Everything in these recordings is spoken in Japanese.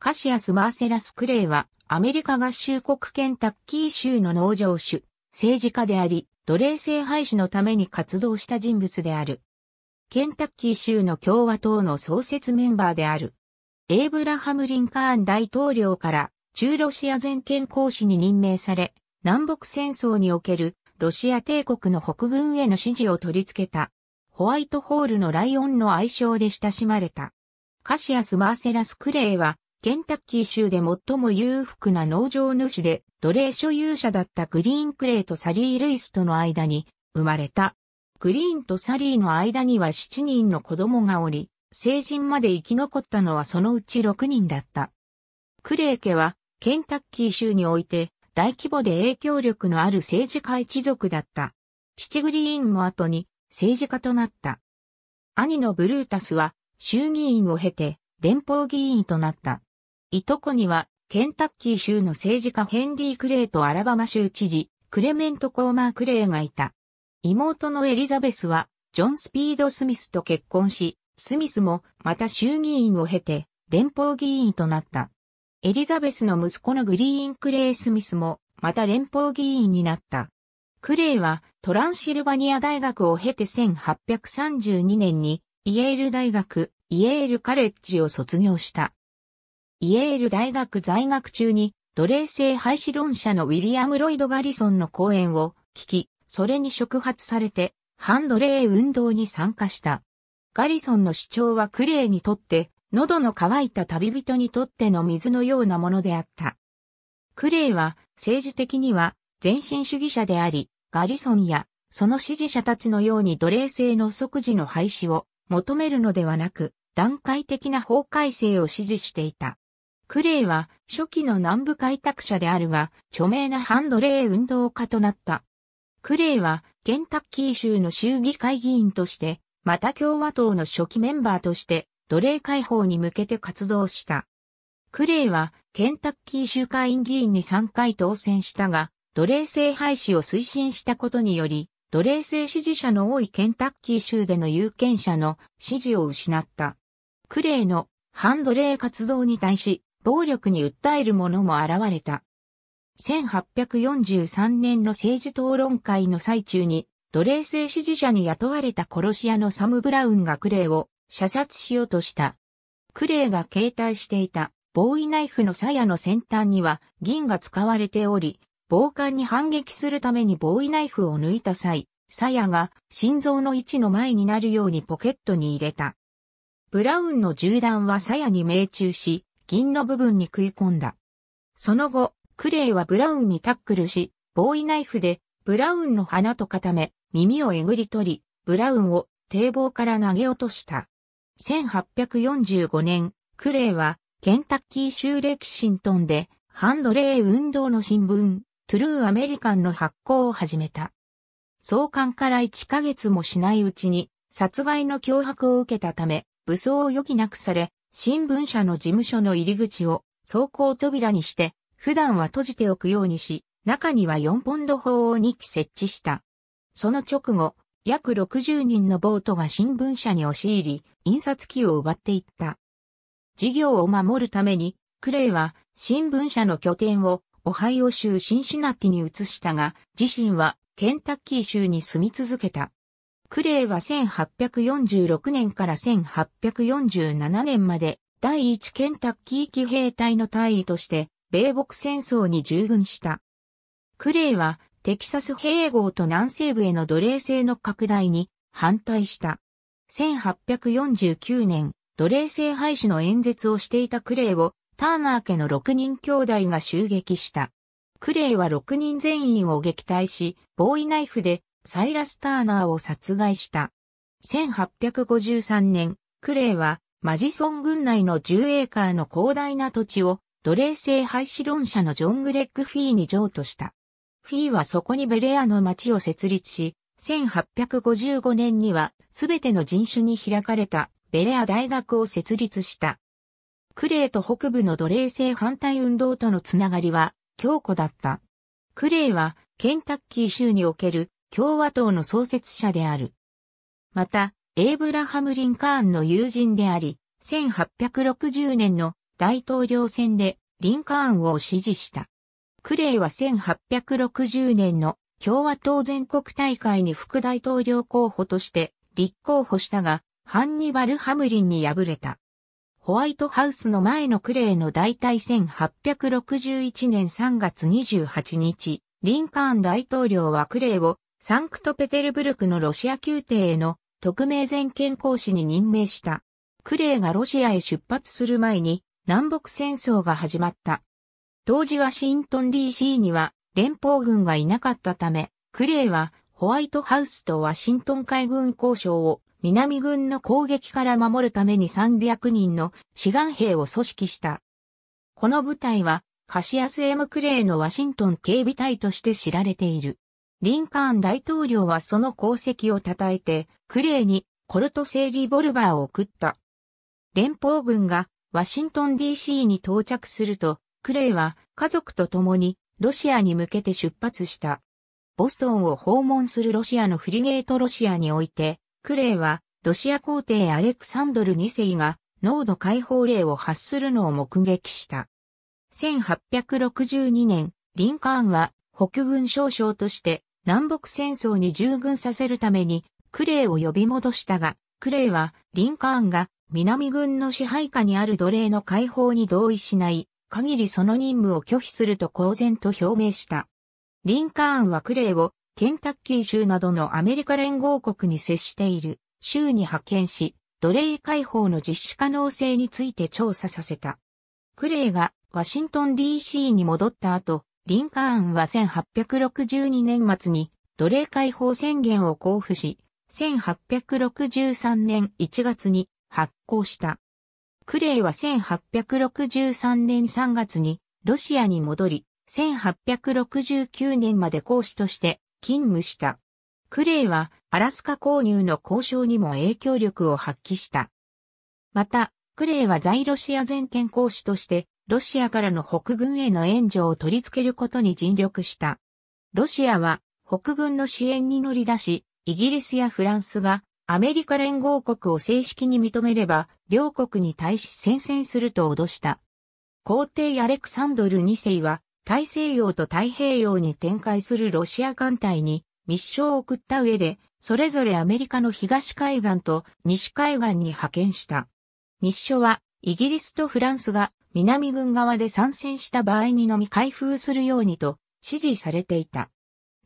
カシアス・マーセラス・クレイは、アメリカ合衆国ケンタッキー州の農場主、政治家であり、奴隷制廃止のために活動した人物である。ケンタッキー州の共和党の創設メンバーである。エイブラハム・リンカーン大統領から中ロシア全権公使に任命され、南北戦争におけるロシア帝国の北軍への支持を取り付けた。ホワイトホールのライオンの愛称で親しまれた。カシアス・マーセラス・クレイはケンタッキー州で最も裕福な農場主で奴隷所有者だったグリーン・クレイとサリー・ルイスとの間に生まれた。グリーンとサリーの間には7人の子供がおり、成人まで生き残ったのはそのうち6人だった。クレイ家はケンタッキー州において大規模で影響力のある政治家一族だった。父グリーンも後に政治家となった。兄のブルータスは衆議院を経て連邦議員となった。いとこには、ケンタッキー州の政治家ヘンリー・クレイとアラバマ州知事、クレメント・コーマー・クレイがいた。妹のエリザベスは、ジョン・スピード・スミスと結婚し、スミスもまた衆議院を経て、連邦議員となった。エリザベスの息子のグリーン・クレイ・スミスも、また連邦議員になった。クレイはトランシルバニア大学を経て1832年にイエール大学、イエールカレッジを卒業した。イエール大学在学中に、奴隷制廃止論者のウィリアム・ロイド・ガリソンの講演を聞き、それに触発されて、反奴隷運動に参加した。ガリソンの主張はクレイにとって、喉の渇いた旅人にとっての水のようなものであった。クレイは政治的には前進主義者であり、ガリソンやその支持者たちのように奴隷制の即時の廃止を求めるのではなく、段階的な法改正を支持していた。クレイは初期の南部開拓者であるが、著名なハンドレー運動家となった。クレイはケンタッキー州の州議会議員として、また共和党の初期メンバーとして、奴隷解放に向けて活動した。クレイはケンタッキー州会員議員に3回当選したが、奴隷制廃止を推進したことにより、奴隷制支持者の多いケンタッキー州での有権者の支持を失った。クレイの反奴隷活動に対し、暴力に訴える者も現れた。1843年の政治討論会の最中に、奴隷制支持者に雇われた殺し屋のサム・ブラウンがクレイを射殺しようとした。クレイが携帯していたボーイナイフの鞘の先端には銀が使われており、防寒に反撃するためにボーイナイフを抜いた際、鞘が心臓の位置の前になるようにポケットに入れた。ブラウンの銃弾は鞘に命中し、銀の部分に食い込んだ。その後、クレイはブラウンにタックルし、ボーイナイフでブラウンの鼻と固め、耳をえぐり取り、ブラウンを堤防から投げ落とした。1845年、クレイはケンタッキー州レキシントンでハンドレー運動の新聞、トゥルーアメリカンの発行を始めた。創刊から1ヶ月もしないうちに殺害の脅迫を受けたため、武装を余儀なくされ、新聞社の事務所の入り口を走行扉にして、普段は閉じておくようにし、中には4ポンド砲を2機設置した。その直後、約60人のボートが新聞社に押し入り、印刷機を奪っていった。事業を守るために、クレイは新聞社の拠点をオハイオ州シンシナティに移したが、自身はケンタッキー州に住み続けた。クレイは1846年から1847年まで第一ケンタッキー騎兵隊の隊員として米北戦争に従軍した。クレイはテキサス併合と南西部への奴隷制の拡大に反対した。1849年、奴隷制廃止の演説をしていたクレイをターナー家の6人兄弟が襲撃した。クレイは6人全員を撃退し、ボーイナイフでサイラス・ターナーを殺害した。1853年、クレイはマジソン軍内の10エーカーの広大な土地を奴隷制廃止論者のジョン・グレッグ・フィーに譲渡した。フィーはそこにベレアの町を設立し、1855年にはすべての人種に開かれたベレア大学を設立した。クレイと北部の奴隷制反対運動とのつながりは強固だった。クレイはケンタッキー州における共和党の創設者である。また、エイブラハム・リンカーンの友人であり、1860年の大統領選でリンカーンを支持した。クレイは1860年の共和党全国大会に副大統領候補として立候補したが、ハンニバル・ハムリンに敗れた。ホワイトハウスの前のクレイの大体1861年3月28日、リンカーン大統領はクレイをサンクトペテルブルクのロシア宮廷への特命全権行使に任命した。クレイがロシアへ出発する前に南北戦争が始まった。当時ワシントン DC には連邦軍がいなかったため、クレイはホワイトハウスとワシントン海軍交渉を南軍の攻撃から守るために300人の志願兵を組織した。この部隊はカシアス・エム・クレイのワシントン警備隊として知られている。リンカーン大統領はその功績を称えて、クレイにコルト製リボルバーを送った。連邦軍がワシントン DC に到着すると、クレイは家族と共にロシアに向けて出発した。ボストンを訪問するロシアのフリゲートロシアにおいて、クレイはロシア皇帝アレクサンドル2世が濃度解放令を発するのを目撃した。1862年、リンカーンは北軍少将として南北戦争に従軍させるためにクレイを呼び戻したが、クレイはリンカーンが南軍の支配下にある奴隷の解放に同意しない限りその任務を拒否すると公然と表明した。リンカーンはクレイをケンタッキー州などのアメリカ連合国に接している州に派遣し、奴隷解放の実施可能性について調査させた。クレイがワシントン DC に戻った後、リンカーンは1862年末に奴隷解放宣言を交付し、1863年1月に発行した。クレイは1863年3月にロシアに戻り、1869年まで講師として勤務した。クレイはアラスカ購入の交渉にも影響力を発揮した。また、クレイは在ロシア全権講師としてロシアからの北軍への援助を取り付けることに尽力した。ロシアは北軍の支援に乗り出し、イギリスやフランスがアメリカ連合国を正式に認めれば、両国に対し宣戦すると脅した。皇帝アレクサンドル2世は、大西洋と太平洋に展開するロシア艦隊に密書を送った上で、それぞれアメリカの東海岸と西海岸に派遣した。密書は、イギリスとフランスが南軍側で参戦した場合にのみ開封するようにと指示されていた。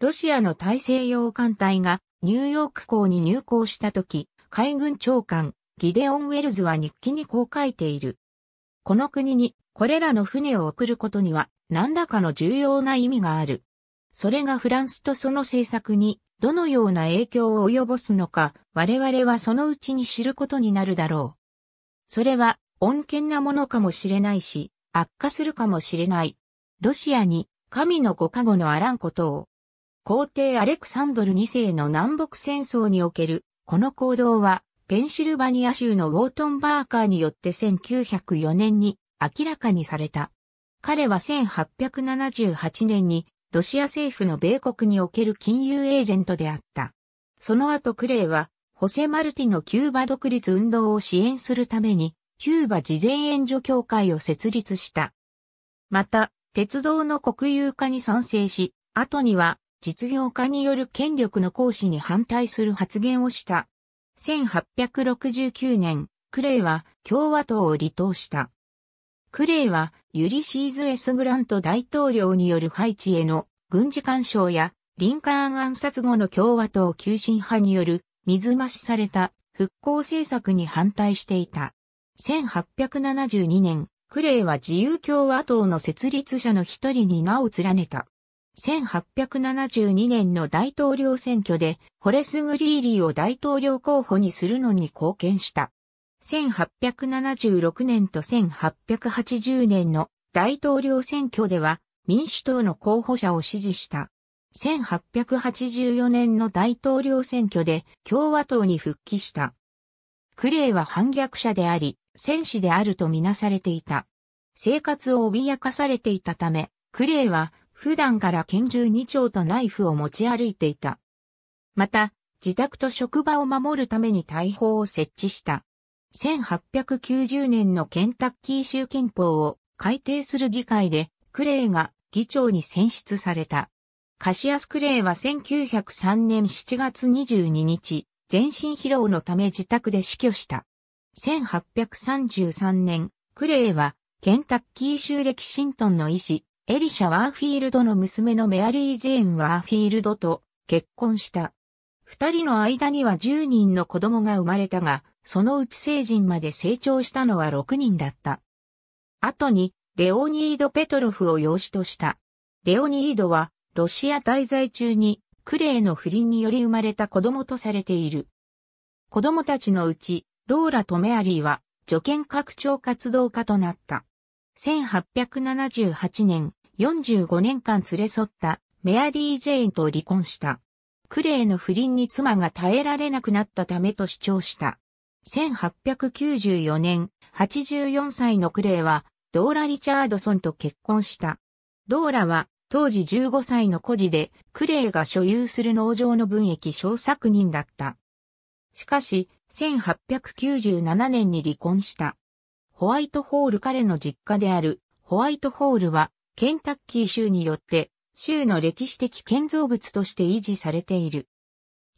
ロシアの大西洋艦隊がニューヨーク港に入港した時、海軍長官ギデオン・ウェルズは日記にこう書いている。この国にこれらの船を送ることには何らかの重要な意味がある。それがフランスとその政策にどのような影響を及ぼすのか我々はそのうちに知ることになるだろう。それは穏健なものかもしれないし、悪化するかもしれない。ロシアに神のご加護のあらんことを。皇帝アレクサンドル2世の南北戦争における、この行動は、ペンシルバニア州のウォートンバーカーによって1904年に明らかにされた。彼は1878年にロシア政府の米国における金融エージェントであった。その後クレイは、ホセ・マルティのキューバ独立運動を支援するために、キューバ事前援助協会を設立した。また、鉄道の国有化に賛成し、後には実業家による権力の行使に反対する発言をした。1869年、クレイは共和党を離党した。クレイはユリシーズ・エス・グラント大統領によるハイチへの軍事干渉やリンカーン暗殺後の共和党急進派による水増しされた復興政策に反対していた。1872年、クレイは自由共和党の設立者の一人に名を連ねた。1872年の大統領選挙で、ホレス・グリーリーを大統領候補にするのに貢献した。1876年と1880年の大統領選挙では、民主党の候補者を支持した。1884年の大統領選挙で共和党に復帰した。クレイは反逆者であり、戦士であるとみなされていた。生活を脅かされていたため、クレイは普段から拳銃2丁とナイフを持ち歩いていた。また、自宅と職場を守るために大砲を設置した。1890年のケンタッキー州憲法を改定する議会で、クレイが議長に選出された。カシアス・クレイは1903年7月22日、全身疲労のため自宅で死去した。1833年、クレイは、ケンタッキー州レキシントンの医師、エリシャ・ワーフィールドの娘のメアリー・ジェーン・ワーフィールドと結婚した。二人の間には10人の子供が生まれたが、そのうち成人まで成長したのは6人だった。後に、レオニード・ペトロフを養子とした。レオニードは、ロシア滞在中に、クレイの不倫により生まれた子供とされている。子供たちのうち、ローラとメアリーは助見拡張活動家となった。1878年、45年間連れ添ったメアリー・ジェーンと離婚した。クレイの不倫に妻が耐えられなくなったためと主張した。1894年、84歳のクレイは、ドーラ・リチャードソンと結婚した。ドーラは、当時15歳の孤児で、クレイが所有する農場の分益小作人だった。しかし、1897年に離婚した。ホワイトホール彼の実家であるホワイトホールはケンタッキー州によって州の歴史的建造物として維持されている。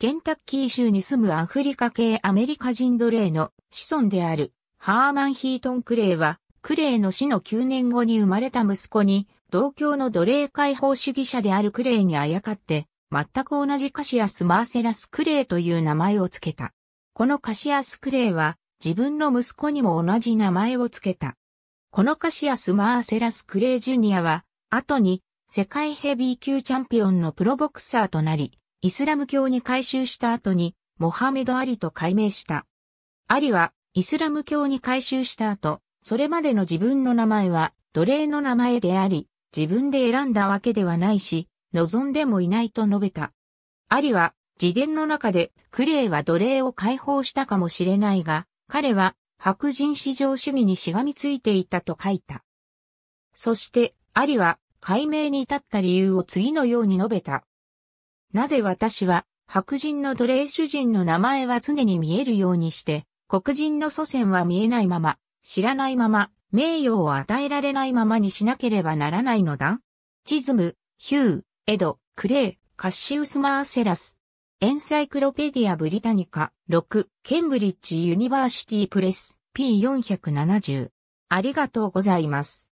ケンタッキー州に住むアフリカ系アメリカ人奴隷の子孫であるハーマン・ヒートン・クレイはクレイの死の9年後に生まれた息子に同郷の奴隷解放主義者であるクレイにあやかって全く同じカシアス・マーセラス・クレイという名前を付けた。このカシアス・クレイは自分の息子にも同じ名前を付けた。このカシアス・マーセラス・クレイ・ジュニアは、後に世界ヘビー級チャンピオンのプロボクサーとなり、イスラム教に改宗した後に、モハメド・アリと改名した。アリは、イスラム教に改宗した後、それまでの自分の名前は、奴隷の名前であり、自分で選んだわけではないし、望んでもいないと述べた。アリは、自伝の中でクレイは奴隷を解放したかもしれないが、彼は白人至上主義にしがみついていたと書いた。そして、アリは解明に至った理由を次のように述べた。なぜ私は白人の奴隷主人の名前は常に見えるようにして、黒人の祖先は見えないまま、知らないまま、名誉を与えられないままにしなければならないのだチズム、ヒュー、エド、クレイ、カッシウス・マーセラス、エンサイクロペディア・ブリタニカ、6、ケンブリッジ・ユニバーシティ・プレス、P470。ありがとうございます。